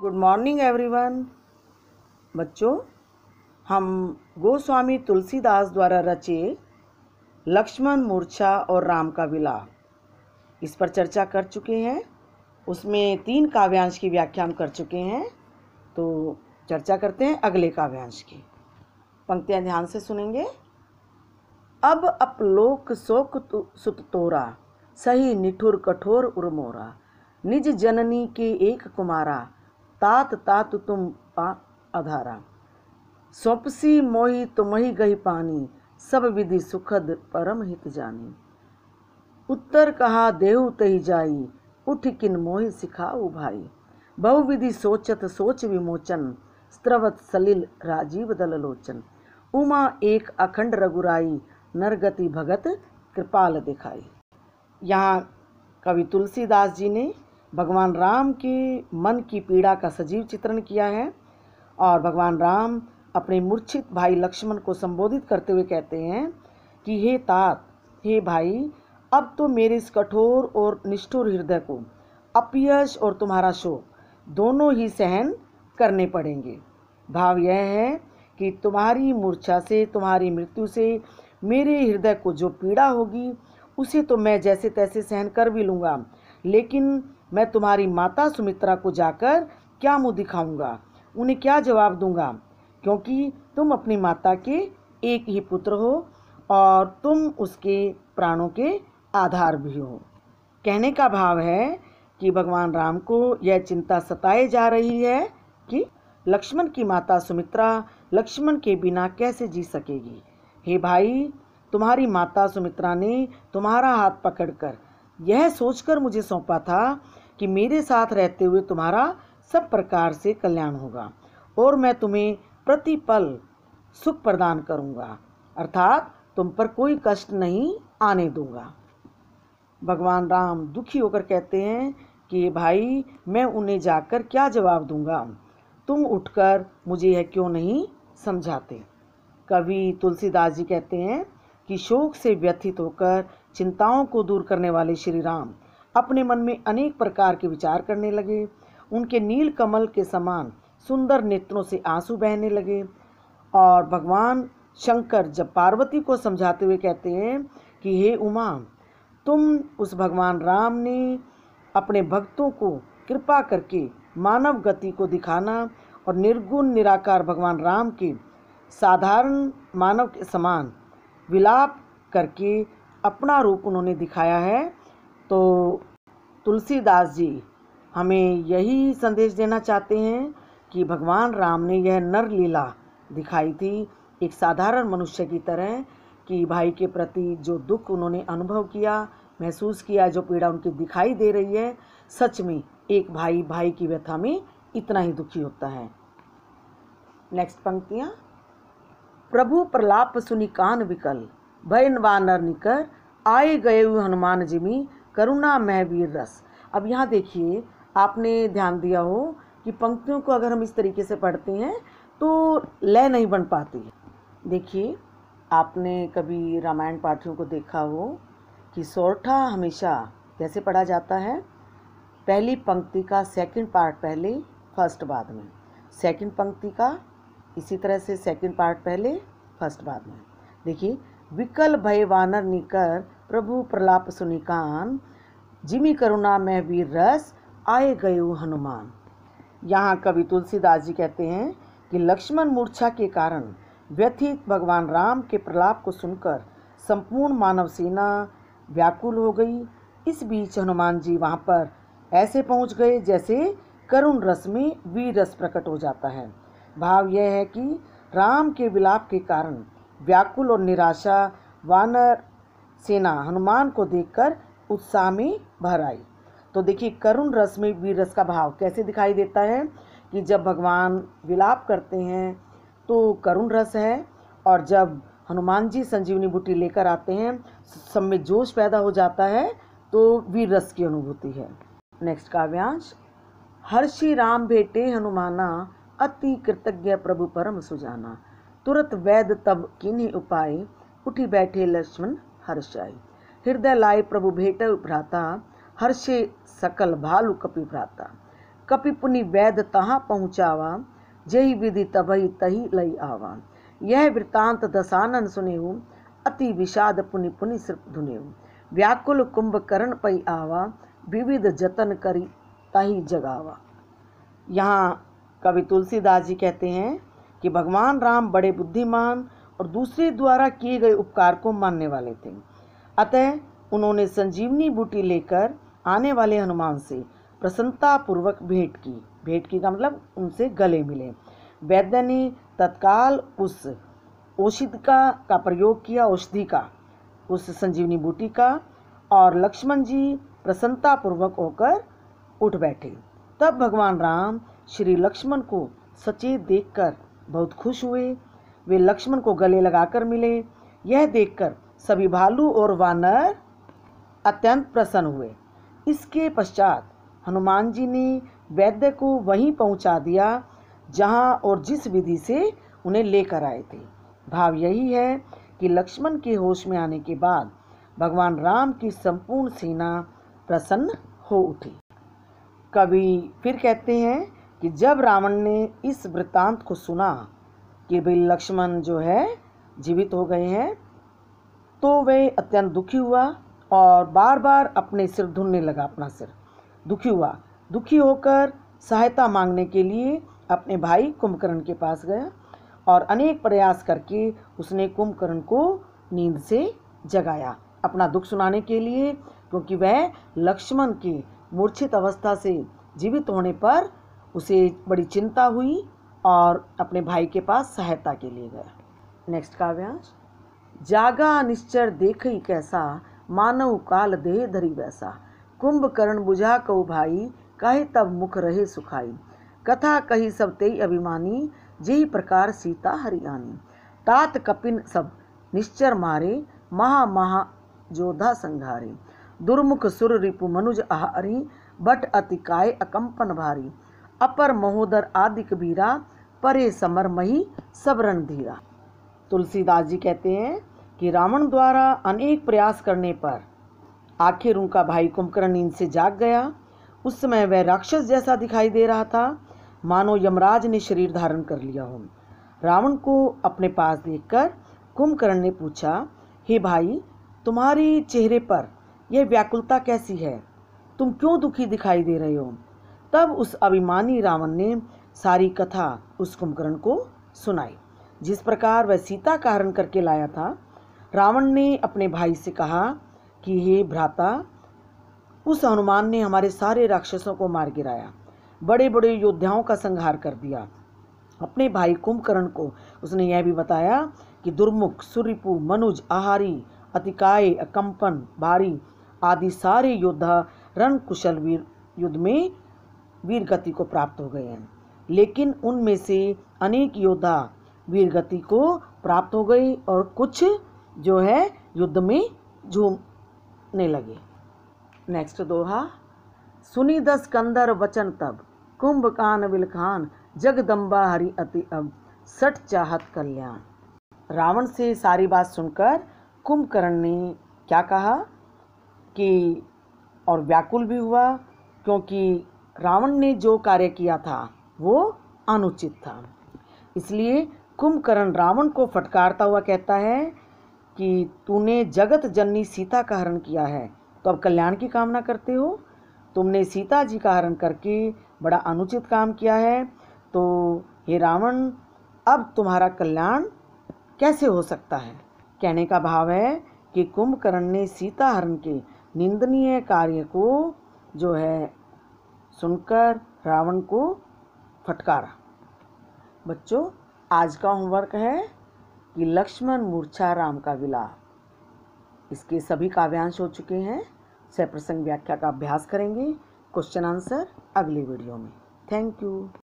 good morning everyone बच्चों हम गोस्वामी तुलसीदास द्वारा रचे लक्ष्मण मूर्छा और राम का विला इस पर चर्चा कर चुके हैं उसमें तीन काव्यांश की व्याख्या कर चुके हैं तो चर्चा करते हैं अगले काव्यांश की पंक्तियाँ ध्यान से सुनेंगे अब अपलोक शोक सुत तोरा सही निठुर कठोर उर्मोरा निज जननी के एक कुमारा तात तात तुम पा आधारा स्वपसी मोही तुमही गही पानी सब विधि सुखद परम हित जानी उत्तर कहा देव तही जाई उठ किन मोहि सिखाऊ भाई बहुविधि सोचत सोच विमोचन स्त्रवत सलिल राजीव दल लोचन उमा एक अखंड रघुराई नरगति भगत कृपाल दिखाई यहाँ कवि तुलसीदास जी ने भगवान राम की मन की पीड़ा का सजीव चित्रण किया है और भगवान राम अपने मूर्छित भाई लक्ष्मण को संबोधित करते हुए कहते हैं कि हे तात हे भाई अब तो मेरे इस कठोर और निष्ठुर हृदय को अपयश और तुम्हारा शोक दोनों ही सहन करने पड़ेंगे भाव यह है कि तुम्हारी मूर्छा से तुम्हारी मृत्यु से मेरे हृदय को जो पीड़ा होगी उसे तो मैं जैसे तैसे सहन कर भी लूँगा लेकिन मैं तुम्हारी माता सुमित्रा को जाकर क्या मुँह दिखाऊंगा उन्हें क्या जवाब दूंगा क्योंकि तुम अपनी माता के एक ही पुत्र हो और तुम उसके प्राणों के आधार भी हो कहने का भाव है कि भगवान राम को यह चिंता सताए जा रही है कि लक्ष्मण की माता सुमित्रा लक्ष्मण के बिना कैसे जी सकेगी हे भाई तुम्हारी माता सुमित्रा ने तुम्हारा हाथ पकड़कर यह सोचकर मुझे सौंपा था कि मेरे साथ रहते हुए तुम्हारा सब प्रकार से कल्याण होगा और मैं तुम्हें प्रतिपल सुख प्रदान करूँगा अर्थात तुम पर कोई कष्ट नहीं आने दूंगा भगवान राम दुखी होकर कहते हैं कि भाई मैं उन्हें जाकर क्या जवाब दूंगा तुम उठकर मुझे यह क्यों नहीं समझाते कवि तुलसीदास जी कहते हैं कि शोक से व्यथित होकर चिंताओं को दूर करने वाले श्री राम अपने मन में अनेक प्रकार के विचार करने लगे उनके नील कमल के समान सुंदर नेत्रों से आंसू बहने लगे और भगवान शंकर जब पार्वती को समझाते हुए कहते हैं कि हे उमा तुम उस भगवान राम ने अपने भक्तों को कृपा करके मानव गति को दिखाना और निर्गुण निराकार भगवान राम के साधारण मानव के समान विलाप करके अपना रूप उन्होंने दिखाया है तो तुलसीदास जी हमें यही संदेश देना चाहते हैं कि भगवान राम ने यह नर लीला दिखाई थी एक साधारण मनुष्य की तरह कि भाई के प्रति जो दुख उन्होंने अनुभव किया महसूस किया जो पीड़ा उनकी दिखाई दे रही है सच में एक भाई भाई की व्यथा में इतना ही दुखी होता है नेक्स्ट पंक्तियाँ प्रभु प्रलाप सुनिकान विकल भय वानर निकर आए गए हनुमान जी में करुणा मैं वीर रस अब यहाँ देखिए आपने ध्यान दिया हो कि पंक्तियों को अगर हम इस तरीके से पढ़ते हैं तो लय नहीं बन पाती देखिए आपने कभी रामायण पाठियों को देखा हो कि सौरठा हमेशा कैसे पढ़ा जाता है पहली पंक्ति का सेकंड पार्ट पहले फर्स्ट बाद में सेकंड पंक्ति का इसी तरह से सेकंड पार्ट पहले फर्स्ट बाद में देखिए विकल भय वानर निकर प्रभु प्रलाप सुनिकान जिमी करुणा में वीर रस आए गयो हनुमान यहाँ कवि तुलसीदास जी कहते हैं कि लक्ष्मण मूर्छा के कारण व्यथित भगवान राम के प्रलाप को सुनकर संपूर्ण मानव सेना व्याकुल हो गई इस बीच हनुमान जी वहाँ पर ऐसे पहुँच गए जैसे करुण रस में वीर रस प्रकट हो जाता है भाव यह है कि राम के विलाप के कारण व्याकुल और निराशा वानर सेना हनुमान को देखकर उत्साह में भर आई तो देखिए करुण रस में वीर रस का भाव कैसे दिखाई देता है कि जब भगवान विलाप करते हैं तो करुण रस है और जब हनुमान जी संजीवनी बूटी लेकर आते हैं सब में जोश पैदा हो जाता है तो वीर रस की अनुभूति है नेक्स्ट काव्यांश हर्षि राम भेटे हनुमाना अति कृतज्ञ प्रभु परम सुजाना तुरंत वैद तब किन्हीं उपाय उठी बैठे लक्ष्मण हर्षाई हृदय लाए प्रभु भेट भ्राता हर्षे सकल भालु कपि भ्राता कपि पुनि वैद तहाँ पहुँचावा जही विधि तबही तही लई आवा यह वृतांत दसानन सुनेऊ अति विषाद पुनि पुनि सिर्फ धुनेऊ व्याकुल कुंभकर्ण पई आवा विविध जतन करी तही जगावा यहाँ कवि तुलसीदास जी कहते हैं कि भगवान राम बड़े बुद्धिमान और दूसरे द्वारा किए गए उपकार को मानने वाले थे अतः उन्होंने संजीवनी बूटी लेकर आने वाले हनुमान से प्रसन्नतापूर्वक भेंट की भेंट की का मतलब उनसे गले मिले वैद्य ने तत्काल उस औषधिका का प्रयोग किया औषधि का उस संजीवनी बूटी का और लक्ष्मण जी प्रसन्नतापूर्वक होकर उठ बैठे तब भगवान राम श्री लक्ष्मण को सचेत देखकर बहुत खुश हुए वे लक्ष्मण को गले लगाकर मिले यह देखकर सभी भालू और वानर अत्यंत प्रसन्न हुए इसके पश्चात हनुमान जी ने वैद्य को वहीं पहुंचा दिया जहां और जिस विधि से उन्हें लेकर आए थे भाव यही है कि लक्ष्मण के होश में आने के बाद भगवान राम की संपूर्ण सेना प्रसन्न हो उठी कवि फिर कहते हैं कि जब रावण ने इस वृत्तांत को सुना कि भाई लक्ष्मण जो है जीवित हो गए हैं तो वह अत्यंत दुखी हुआ और बार बार अपने सिर धुनने लगा अपना सिर दुखी हुआ दुखी होकर सहायता मांगने के लिए अपने भाई कुंभकर्ण के पास गया और अनेक प्रयास करके उसने कुंभकर्ण को नींद से जगाया अपना दुख सुनाने के लिए क्योंकि वह लक्ष्मण की मूर्छित अवस्था से जीवित होने पर उसे बड़ी चिंता हुई और अपने भाई के पास सहायता के लिए गया नेक्स्ट काव्यांश जागा निश्चर देख ही कैसा मानव काल देह धरी वैसा कुंभकर्ण बुझा कऊ भाई कहे तब मुख रहे सुखाई कथा कही सब तेई अभिमानी जी प्रकार सीता हरियाणी तात कपिन सब निश्चर मारे महा महा जोधा संघारे दुर्मुख सुर रिपु मनुज आहारी बट अति काय अकम्पन भारी अपर महोदर आदि कबीरा परे समर मही सबरन धीरा तुलसीदास जी कहते हैं कि रावण द्वारा अनेक प्रयास करने पर आखिर उनका भाई कुंभकर्ण नींद से जाग गया उस समय वह राक्षस जैसा दिखाई दे रहा था मानो यमराज ने शरीर धारण कर लिया हो रावण को अपने पास देखकर कुंभकर्ण ने पूछा हे भाई तुम्हारे चेहरे पर यह व्याकुलता कैसी है तुम क्यों दुखी दिखाई दे रहे हो तब उस अभिमानी रावण ने सारी कथा उस कुंभकर्ण को सुनाई जिस प्रकार वह सीता का हरण करके लाया था रावण ने अपने भाई से कहा कि हे भ्राता उस हनुमान ने हमारे सारे राक्षसों को मार गिराया बड़े बड़े योद्धाओं का संहार कर दिया अपने भाई कुंभकर्ण को उसने यह भी बताया कि दुर्मुख सूर्यपु मनुज आहारी अतिकाय अकंपन भारी आदि सारे योद्धा रण कुशल वीर युद्ध में वीर गति को प्राप्त हो गए हैं लेकिन उनमें से अनेक योद्धा वीर गति को प्राप्त हो गई और कुछ जो है युद्ध में झूमने लगे नेक्स्ट दोहा सुनी दस कंदर वचन तब कुंभ कान विलखान जगदम्बा हरि अति अब सट चाहत कल्याण रावण से सारी बात सुनकर कुंभकर्ण ने क्या कहा कि और व्याकुल भी हुआ क्योंकि रावण ने जो कार्य किया था वो अनुचित था इसलिए कुंभकर्ण रावण को फटकारता हुआ कहता है कि तूने जगत जननी सीता का हरण किया है तो अब कल्याण की कामना करते हो तुमने सीता जी का हरण करके बड़ा अनुचित काम किया है तो हे रावण अब तुम्हारा कल्याण कैसे हो सकता है कहने का भाव है कि कुंभकर्ण ने सीता हरण के निंदनीय कार्य को जो है सुनकर रावण को फटकारा बच्चों आज का होमवर्क है कि लक्ष्मण मूर्छा राम का विलाप इसके सभी काव्यांश हो चुके हैं सह प्रसंग व्याख्या का अभ्यास करेंगे क्वेश्चन आंसर अगली वीडियो में थैंक यू